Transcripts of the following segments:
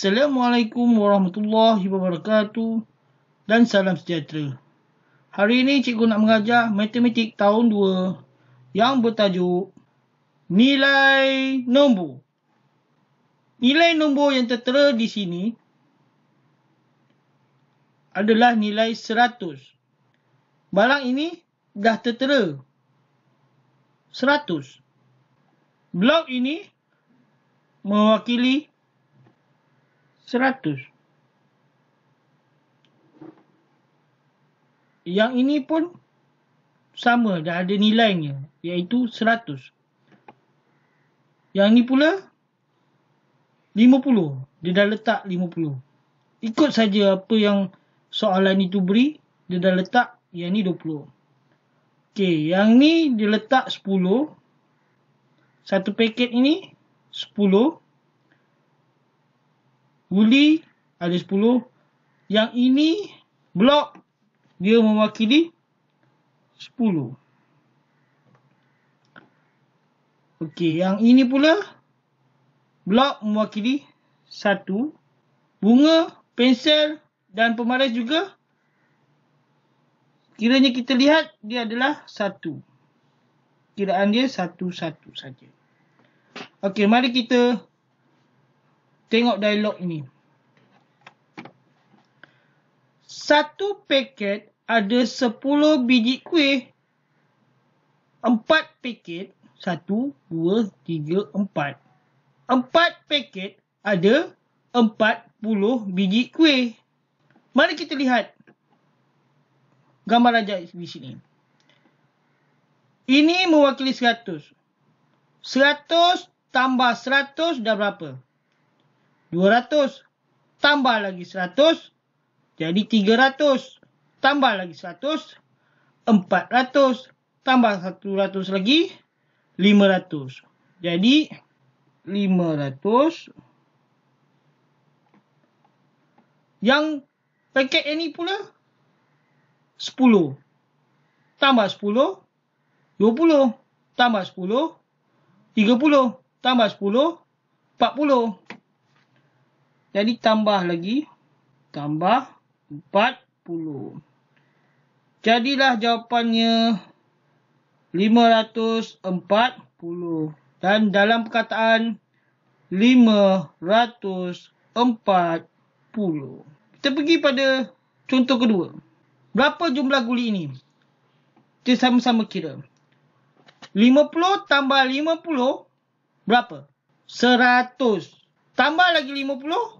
Assalamualaikum warahmatullahi wabarakatuh dan salam sejahtera. Hari ini cikgu nak mengajar matematik tahun 2 yang bertajuk nilai nombor. Nilai nombor yang tertera di sini adalah nilai 100. Barang ini dah tertera 100. Blok ini mewakili 100 seratus. Yang ini pun sama dah ada nilainya iaitu seratus. Yang ini pula lima puluh. Dia dah letak lima puluh. Ikut saja apa yang soalan itu beri. Dia dah letak yang ini dua puluh. Okey, yang ni diletak 10. Satu paket ini 10. Uli ada 10. Yang ini blok dia mewakili 10. Okey, yang ini pula blok mewakili 1. Bunga, pensel dan pemaris juga kiranya kita lihat dia adalah 1. Kiraan dia satu 1 saja. Okey, mari kita Tengok dialog ini. Satu paket ada sepuluh biji kuih. Empat paket. Satu, dua, tiga, empat. Empat paket ada empat puluh biji kuih. Mari kita lihat gambar raja di sini. Ini mewakili seratus. Seratus tambah seratus dah berapa? 200 tambah lagi 100 jadi 300 tambah lagi 100 400 tambah 100 lagi 500 jadi 500 yang paket ini pula 10 tambah 10 20 tambah 10 30 tambah 10 40 jadi tambah lagi. Tambah 40. Jadilah jawapannya 540. Dan dalam perkataan 540. Kita pergi pada contoh kedua. Berapa jumlah guli ini? Kita sama-sama kira. 50 tambah 50 berapa? 100. Tambah lagi 50 berapa?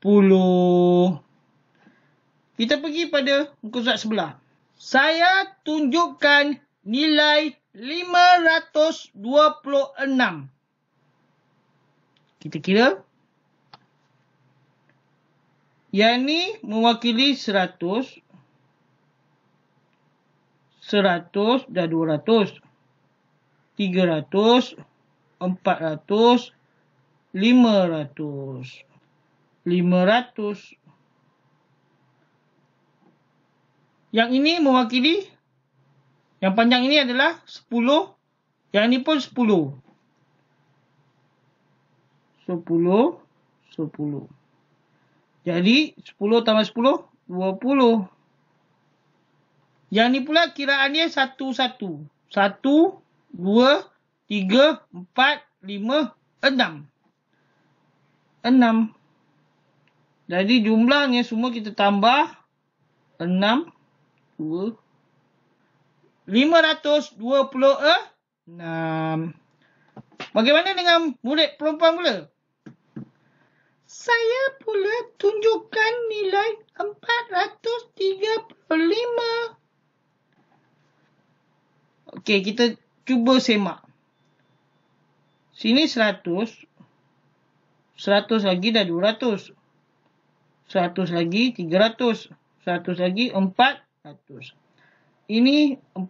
puluh. Kita pergi pada muka surat sebelah. Saya tunjukkan nilai 526. Kita kira. Yang ni mewakili 100. 100 dan 200. 300. 400. 500. 500 Yang ini mewakili yang panjang ini adalah 10 yang ini pun 10 10 10 Jadi 10 tambah 10 20 Yang ini pula kiraannya 1 1 1 2 3 4 5 6 6 jadi jumlahnya semua kita tambah 6 2 526. Bagaimana dengan murid perempuan pula? Saya pula tunjukkan nilai 435. Okey, kita cuba semak. Sini 100. 100 lagi dah 200. 100 lagi 300. 100 lagi 400. Ini 400.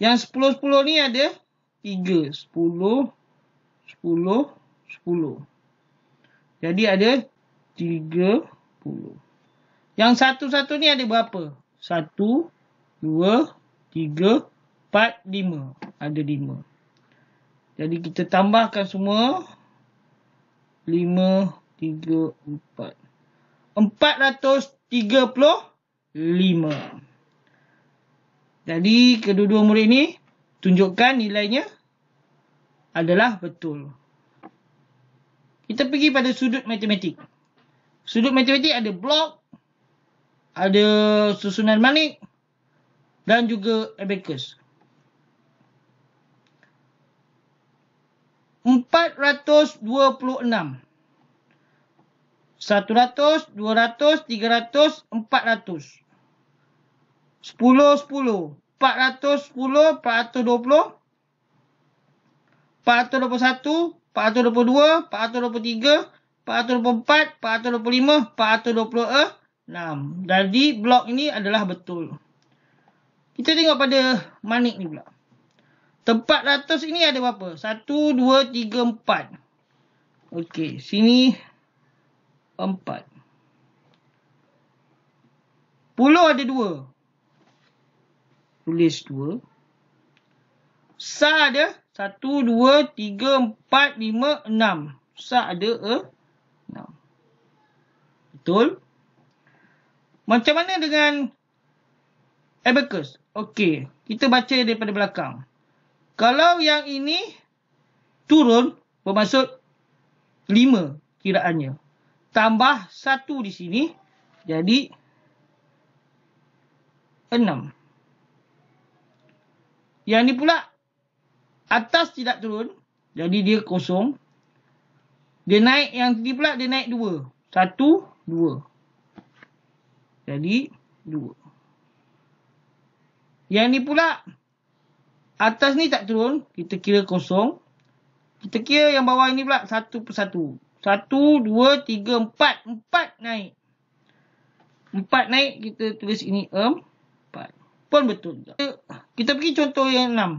Yang 10-10 ni ada 3. 10, 10, 10. Jadi ada 30. Yang satu satu ni ada berapa? 1, 2, 3, 4, 5. Ada 5. Jadi kita tambahkan semua. 5, tiga, empat. Empat ratus tiga puluh lima. Jadi, kedua-dua murid ni tunjukkan nilainya adalah betul. Kita pergi pada sudut matematik. Sudut matematik ada blok, ada susunan manik dan juga abacus. 426. Satu ratus, dua ratus, tiga ratus, empat ratus. Sepuluh, sepuluh. Empat ratus, sepuluh, empat ratus dua puluh. Empat ratus dua puluh satu, empat ratus dua puluh dua, empat ratus dua puluh tiga, empat ratus dua puluh empat, empat ratus dua puluh lima, empat ratus dua puluh enam. Eh. Jadi blok ini adalah betul. Kita tengok pada manik ni pula. Tempat ratus ini ada berapa? Satu, dua, tiga, empat. Okey, sini empat. Pulau ada dua. Tulis dua. Sa ada satu, dua, tiga, empat, lima, enam. Sa ada eh, enam. Betul? Macam mana dengan abacus? Okey, kita baca daripada belakang. Kalau yang ini turun, bermaksud lima kiraannya tambah 1 di sini. Jadi 6. Yang ni pula atas tidak turun. Jadi dia kosong. Dia naik yang tadi pula dia naik 2. 1, 2. Jadi 2. Yang ni pula atas ni tak turun. Kita kira kosong. Kita kira yang bawah ini pula satu persatu. Satu, dua, tiga, empat. Empat naik. Empat naik. Kita tulis ini empat. Pun betul. Kita, kita pergi contoh yang enam.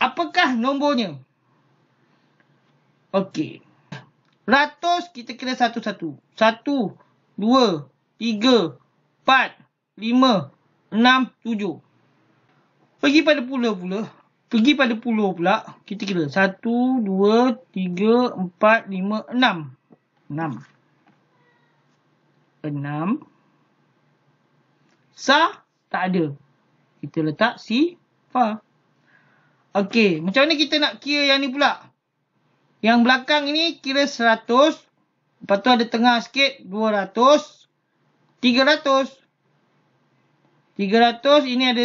Apakah nombornya? Okey. Ratus kita kira satu-satu. Satu, dua, tiga, empat, lima, enam, tujuh. Pergi pada pula-pula. Pergi pada puluh pula, kita kira. Satu, dua, tiga, empat, lima, enam. Enam. Enam. Sa, tak ada. Kita letak si, fa. Okey, macam mana kita nak kira yang ni pula? Yang belakang ni kira seratus. Lepas tu ada tengah sikit, dua ratus. Tiga ratus. Tiga ratus, ini ada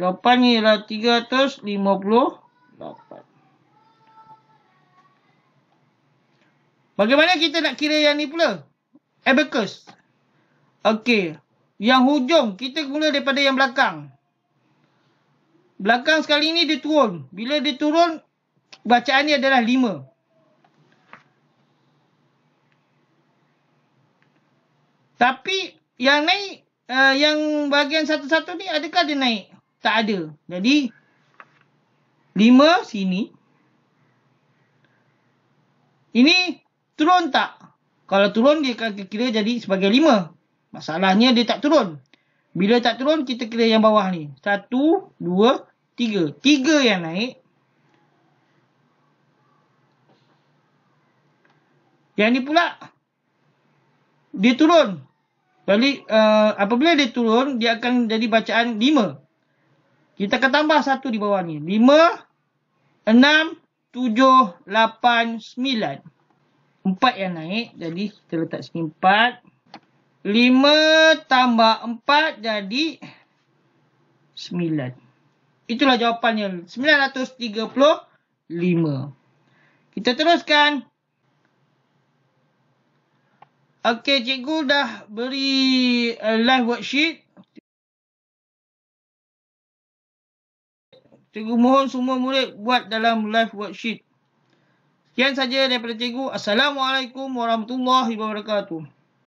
Jawapan ni ialah 358. Bagaimana kita nak kira yang ni pula? Abacus. Okey. Yang hujung, kita mula daripada yang belakang. Belakang sekali ni dia turun. Bila dia turun, bacaan ni adalah 5. Tapi yang naik, uh, yang bahagian satu-satu ni adakah dia naik? tak ada. Jadi lima sini. Ini turun tak? Kalau turun dia akan kira jadi sebagai lima. Masalahnya dia tak turun. Bila tak turun kita kira yang bawah ni. Satu, dua, tiga, tiga yang naik. Yang ni pula dia turun. Balik, uh, apabila dia turun dia akan jadi bacaan lima. Kita akan tambah satu di bawah ni. lima, enam, tujuh, lapan, sembilan, empat yang naik. Jadi kita letak sini 4. 5 tambah empat jadi sembilan. Itulah jawapannya. sembilan ratus tiga puluh lima. Kita teruskan. Okey, cikgu dah beri eh, live worksheet. Cikgu mohon semua murid buat dalam live worksheet. Sekian saja daripada cikgu. Assalamualaikum warahmatullahi wabarakatuh.